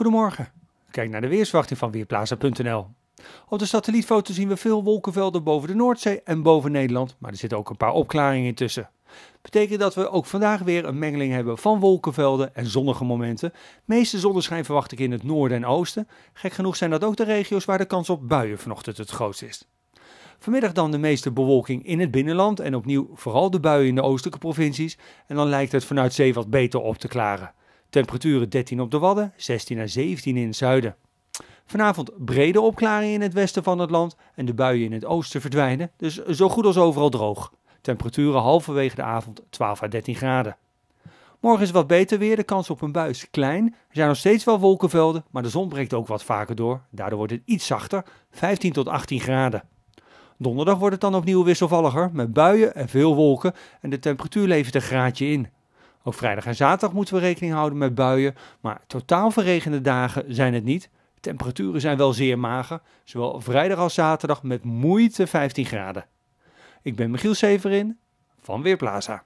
Goedemorgen. Kijk naar de weersverwachting van Weerplaza.nl. Op de satellietfoto zien we veel wolkenvelden boven de Noordzee en boven Nederland, maar er zitten ook een paar opklaringen tussen. Betekent dat we ook vandaag weer een mengeling hebben van wolkenvelden en zonnige momenten. Meeste zonneschijn verwacht ik in het noorden en oosten. Gek genoeg zijn dat ook de regio's waar de kans op buien vanochtend het grootst is. Vanmiddag dan de meeste bewolking in het binnenland en opnieuw vooral de buien in de oostelijke provincies. En dan lijkt het vanuit zee wat beter op te klaren. Temperaturen 13 op de Wadden, 16 à 17 in het zuiden. Vanavond brede opklaringen in het westen van het land en de buien in het oosten verdwijnen, dus zo goed als overal droog. Temperaturen halverwege de avond 12 à 13 graden. Morgen is wat beter weer, de kans op een bui is klein. Er zijn nog steeds wel wolkenvelden, maar de zon breekt ook wat vaker door. Daardoor wordt het iets zachter, 15 tot 18 graden. Donderdag wordt het dan opnieuw wisselvalliger, met buien en veel wolken en de temperatuur levert een graadje in. Ook vrijdag en zaterdag moeten we rekening houden met buien, maar totaal verregende dagen zijn het niet. Temperaturen zijn wel zeer mager, zowel vrijdag als zaterdag met moeite 15 graden. Ik ben Michiel Severin van Weerplaza.